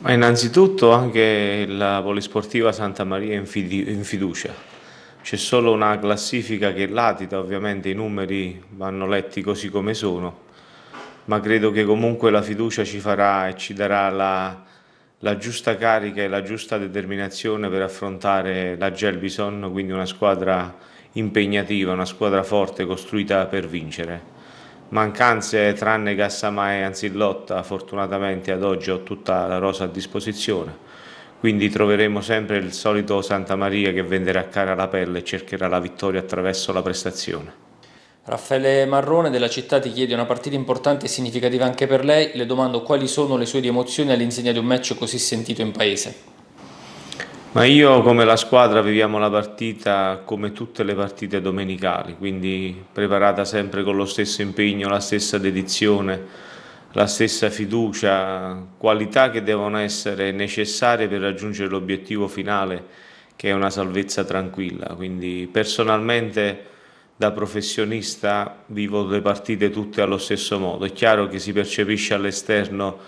Ma innanzitutto anche la Polisportiva Santa Maria è in fiducia, c'è solo una classifica che latita, ovviamente i numeri vanno letti così come sono, ma credo che comunque la fiducia ci farà e ci darà la, la giusta carica e la giusta determinazione per affrontare la Gelbison, quindi una squadra impegnativa, una squadra forte costruita per vincere mancanze tranne Gassamae e Anzillotta fortunatamente ad oggi ho tutta la rosa a disposizione quindi troveremo sempre il solito Santa Maria che venderà cara la pelle e cercherà la vittoria attraverso la prestazione. Raffaele Marrone della città ti chiede una partita importante e significativa anche per lei, le domando quali sono le sue emozioni all'insegna di un match così sentito in paese. Ma io come la squadra viviamo la partita come tutte le partite domenicali, quindi preparata sempre con lo stesso impegno, la stessa dedizione, la stessa fiducia, qualità che devono essere necessarie per raggiungere l'obiettivo finale che è una salvezza tranquilla. Quindi personalmente da professionista vivo le partite tutte allo stesso modo. È chiaro che si percepisce all'esterno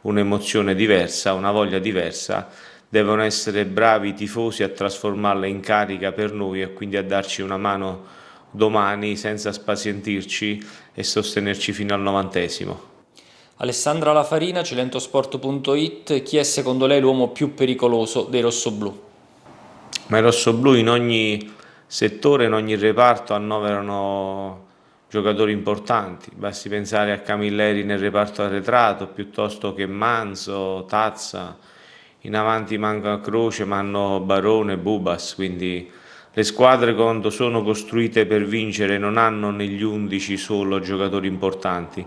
un'emozione diversa, una voglia diversa devono essere bravi i tifosi a trasformarla in carica per noi e quindi a darci una mano domani senza spazientirci e sostenerci fino al novantesimo. Alessandra Lafarina, celentosport.it, chi è secondo lei l'uomo più pericoloso dei rossoblù? Ma i rossoblù in ogni settore, in ogni reparto annoverano giocatori importanti, basti pensare a Camilleri nel reparto arretrato piuttosto che Manzo, Tazza, in avanti manca Croce ma hanno Barone e Bubas, quindi le squadre quando sono costruite per vincere non hanno negli 11 solo giocatori importanti,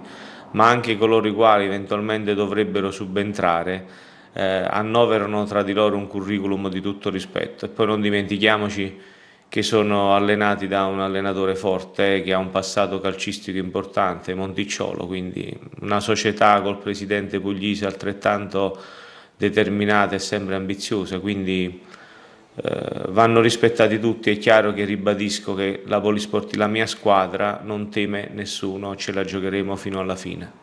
ma anche coloro i quali eventualmente dovrebbero subentrare eh, annoverano tra di loro un curriculum di tutto rispetto e poi non dimentichiamoci che sono allenati da un allenatore forte che ha un passato calcistico importante, Monticciolo, quindi una società col presidente Puglisi altrettanto determinata e sempre ambiziosa, quindi eh, vanno rispettati tutti. È chiaro che ribadisco che la Polisporti, la mia squadra, non teme nessuno, ce la giocheremo fino alla fine.